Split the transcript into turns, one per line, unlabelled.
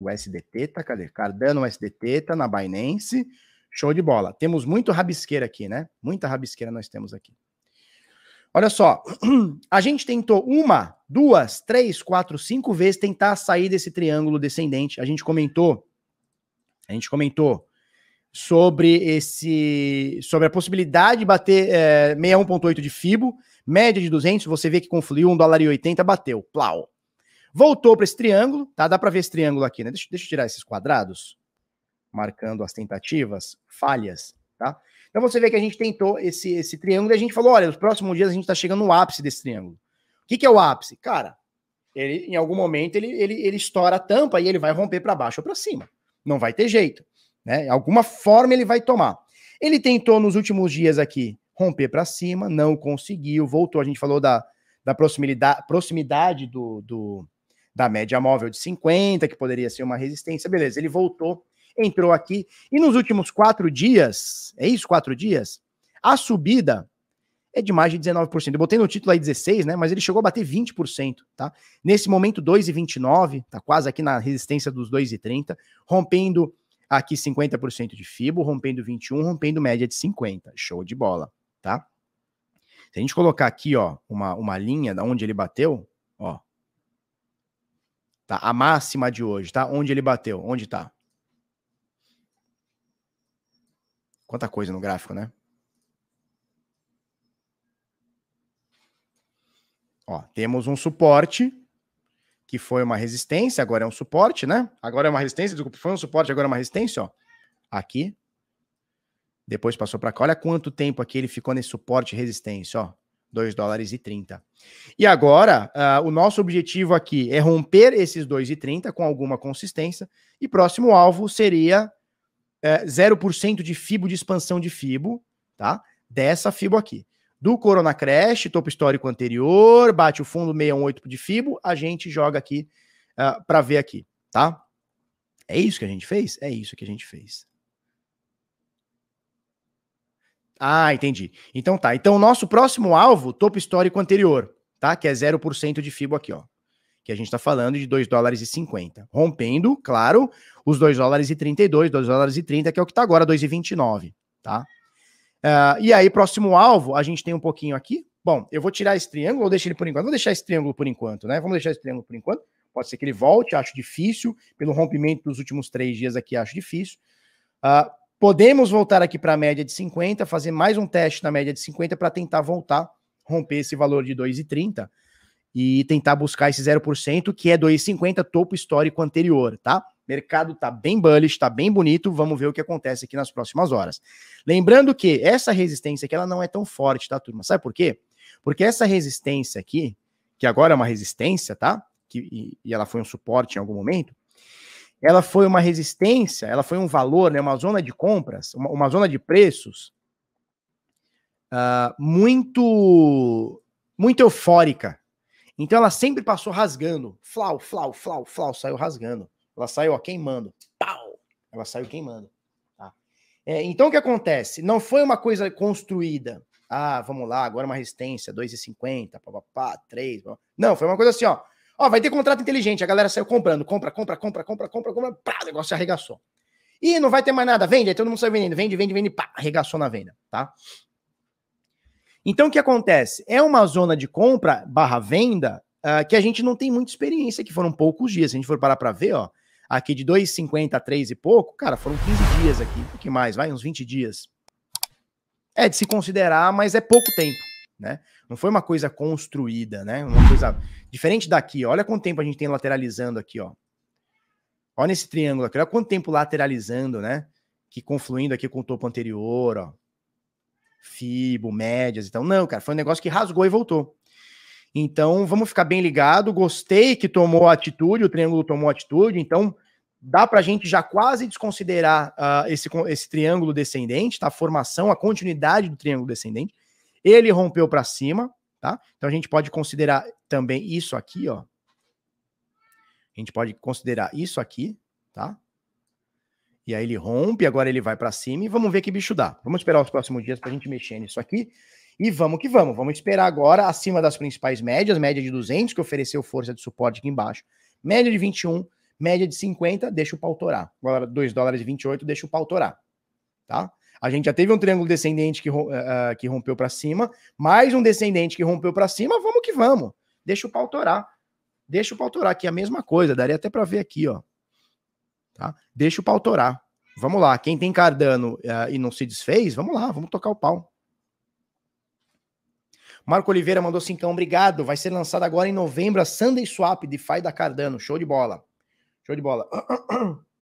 O SDT tá, cadê? Cardano, SDT, tá na Binance. Show de bola. Temos muito rabisqueira aqui, né? Muita rabisqueira nós temos aqui. Olha só, a gente tentou uma, duas, três, quatro, cinco vezes tentar sair desse triângulo descendente. A gente comentou, a gente comentou sobre esse, sobre a possibilidade de bater é, 61.8 de fibo, média de 200. Você vê que confluiu um dólar e 80, bateu, plau. Voltou para esse triângulo, tá? Dá para ver esse triângulo aqui, né? Deixa, deixa eu tirar esses quadrados, marcando as tentativas, falhas, tá? Então você vê que a gente tentou esse, esse triângulo e a gente falou: olha, nos próximos dias a gente está chegando no ápice desse triângulo. O que, que é o ápice? Cara, ele, em algum momento ele, ele, ele estoura a tampa e ele vai romper para baixo ou para cima. Não vai ter jeito. Né? Alguma forma ele vai tomar. Ele tentou nos últimos dias aqui romper para cima, não conseguiu, voltou. A gente falou da, da proximidade, proximidade do, do, da média móvel de 50, que poderia ser uma resistência. Beleza, ele voltou, entrou aqui. E nos últimos quatro dias, é isso, quatro dias, a subida é de mais de 19%. Eu botei no título aí 16, né? Mas ele chegou a bater 20%, tá? Nesse momento, 2,29, tá quase aqui na resistência dos 2,30, rompendo aqui 50% de FIBO, rompendo 21, rompendo média de 50. Show de bola, tá? Se a gente colocar aqui, ó, uma, uma linha da onde ele bateu, ó, Tá? A máxima de hoje, tá? Onde ele bateu? Onde tá? Quanta coisa no gráfico, né? Ó, temos um suporte que foi uma resistência, agora é um suporte, né? Agora é uma resistência, desculpa, foi um suporte, agora é uma resistência, ó. Aqui. Depois passou para cá. Olha quanto tempo aqui ele ficou nesse suporte resistência, ó. 2 dólares e 30. E agora, uh, o nosso objetivo aqui é romper esses 2,30 com alguma consistência, e próximo alvo seria uh, eh, 0% de FIBO de expansão de FIBO, tá? Dessa FIBO aqui. Do Corona Crash, topo histórico anterior, bate o fundo 618 de FIBO, a gente joga aqui uh, ah, para ver aqui, tá? É isso que a gente fez? É isso que a gente fez. Ah, entendi. Então tá. Então o nosso próximo alvo, topo histórico anterior, tá? Que é 0% de FIBO aqui, ó. Que a gente tá falando de 2 dólares e 50. Rompendo, claro, os 2 dólares e 32, 2 dólares e 30, que é o que tá agora, 2,29, tá? Uh, e aí, próximo alvo, a gente tem um pouquinho aqui. Bom, eu vou tirar esse triângulo, ou deixar ele por enquanto. Vou deixar esse triângulo por enquanto, né? Vamos deixar esse triângulo por enquanto. Pode ser que ele volte, acho difícil. Pelo rompimento dos últimos três dias aqui, acho difícil. Uh, Podemos voltar aqui para a média de 50, fazer mais um teste na média de 50 para tentar voltar, romper esse valor de 2,30 e tentar buscar esse 0%, que é 2,50 topo histórico anterior, tá? Mercado está bem bullish, está bem bonito, vamos ver o que acontece aqui nas próximas horas. Lembrando que essa resistência aqui ela não é tão forte, tá, turma? Sabe por quê? Porque essa resistência aqui, que agora é uma resistência, tá? Que, e, e ela foi um suporte em algum momento, ela foi uma resistência, ela foi um valor, né, uma zona de compras, uma, uma zona de preços uh, muito, muito eufórica. Então ela sempre passou rasgando. Flau, flau, flau, flau, saiu rasgando. Ela saiu ó, queimando. Pau! Ela saiu queimando. Tá? É, então o que acontece? Não foi uma coisa construída. Ah, vamos lá, agora uma resistência, 2,50, papapá, 3. Não, foi uma coisa assim, ó. Ó, vai ter contrato inteligente, a galera saiu comprando, compra, compra, compra, compra, compra, compra, pá, o negócio arregaçou. E não vai ter mais nada, vende, aí todo mundo sai vendendo, vende, vende, vende, pá, arregaçou na venda, tá? Então o que acontece? É uma zona de compra barra venda uh, que a gente não tem muita experiência, que foram poucos dias. Se a gente for parar para ver, ó, aqui de 2,50 a 3 e pouco, cara, foram 15 dias aqui, um pouquinho mais, vai, uns 20 dias. É de se considerar, mas é pouco tempo né? Não foi uma coisa construída, né? Uma coisa diferente daqui. Olha quanto tempo a gente tem lateralizando aqui, ó. Olha nesse triângulo aqui, olha quanto tempo lateralizando, né? Que confluindo aqui com o topo anterior, ó. Fibo, médias então. Não, cara, foi um negócio que rasgou e voltou. Então, vamos ficar bem ligado. Gostei que tomou atitude, o triângulo tomou atitude, então dá para a gente já quase desconsiderar uh, esse, esse triângulo descendente, tá? a formação, a continuidade do triângulo descendente. Ele rompeu para cima, tá? Então a gente pode considerar também isso aqui, ó. A gente pode considerar isso aqui, tá? E aí ele rompe, agora ele vai para cima e vamos ver que bicho dá. Vamos esperar os próximos dias para a gente mexer nisso aqui. E vamos que vamos. Vamos esperar agora acima das principais médias, média de 200 que ofereceu força de suporte aqui embaixo, média de 21, média de 50, deixa o pau torar. Agora 2 dólares e 28, deixa o pau torar, tá? A gente já teve um triângulo descendente que, uh, que rompeu para cima, mais um descendente que rompeu para cima, vamos que vamos. Deixa o pau torar. Deixa o pau torar, que é a mesma coisa, daria até para ver aqui, ó. Tá? Deixa o pau torar. Vamos lá, quem tem Cardano uh, e não se desfez, vamos lá, vamos tocar o pau. Marco Oliveira mandou cincão, obrigado. Vai ser lançado agora em novembro a Sunday Swap de DeFi da Cardano. Show de bola. Show de bola.